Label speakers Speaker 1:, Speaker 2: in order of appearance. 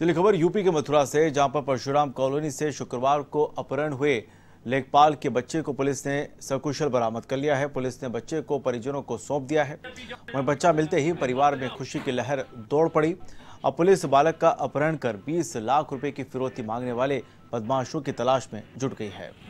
Speaker 1: चलिए खबर यूपी के मथुरा से जहां पर परशुराम कॉलोनी से शुक्रवार को अपहरण हुए लेखपाल के बच्चे को पुलिस ने सकुशल बरामद कर लिया है पुलिस ने बच्चे को परिजनों को सौंप दिया है वहीं बच्चा मिलते ही परिवार में खुशी की लहर दौड़ पड़ी अब पुलिस बालक का अपहरण कर 20 लाख रुपए की फिरौती मांगने वाले बदमाशों की तलाश में जुट गई है